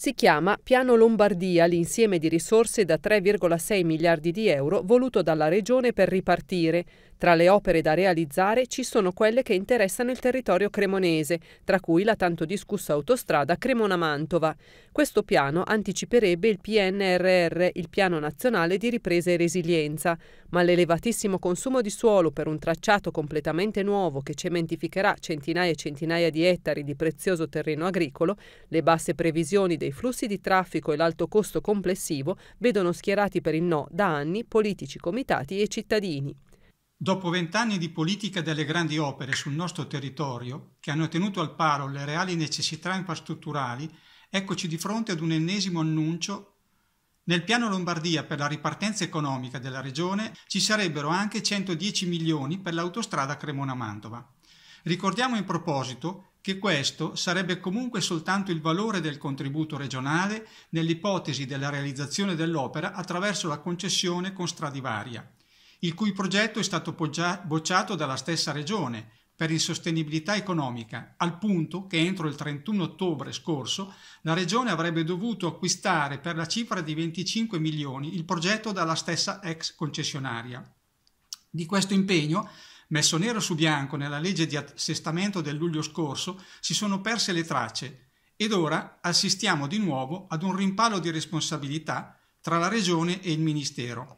Si chiama Piano Lombardia l'insieme di risorse da 3,6 miliardi di euro voluto dalla Regione per ripartire, tra le opere da realizzare ci sono quelle che interessano il territorio cremonese, tra cui la tanto discussa autostrada Cremona-Mantova. Questo piano anticiperebbe il PNRR, il Piano Nazionale di Ripresa e Resilienza, ma l'elevatissimo consumo di suolo per un tracciato completamente nuovo che cementificherà centinaia e centinaia di ettari di prezioso terreno agricolo, le basse previsioni dei flussi di traffico e l'alto costo complessivo vedono schierati per il no da anni politici, comitati e cittadini. Dopo vent'anni di politica delle grandi opere sul nostro territorio, che hanno tenuto al paro le reali necessità infrastrutturali, eccoci di fronte ad un ennesimo annuncio. Nel piano Lombardia per la ripartenza economica della regione ci sarebbero anche 110 milioni per l'autostrada Cremona-Mantova. Ricordiamo in proposito che questo sarebbe comunque soltanto il valore del contributo regionale nell'ipotesi della realizzazione dell'opera attraverso la concessione con Stradivaria il cui progetto è stato bocciato dalla stessa regione per insostenibilità economica, al punto che entro il 31 ottobre scorso la regione avrebbe dovuto acquistare per la cifra di 25 milioni il progetto dalla stessa ex concessionaria. Di questo impegno, messo nero su bianco nella legge di assestamento del luglio scorso, si sono perse le tracce ed ora assistiamo di nuovo ad un rimpallo di responsabilità tra la regione e il Ministero.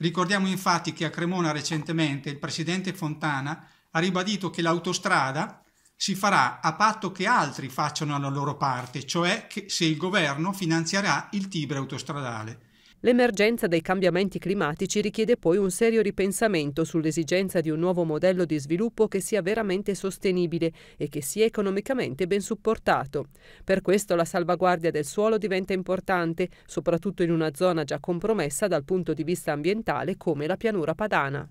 Ricordiamo infatti che a Cremona recentemente il presidente Fontana ha ribadito che l'autostrada si farà a patto che altri facciano la loro parte, cioè se il governo finanzierà il Tibre autostradale. L'emergenza dei cambiamenti climatici richiede poi un serio ripensamento sull'esigenza di un nuovo modello di sviluppo che sia veramente sostenibile e che sia economicamente ben supportato. Per questo la salvaguardia del suolo diventa importante, soprattutto in una zona già compromessa dal punto di vista ambientale come la pianura padana.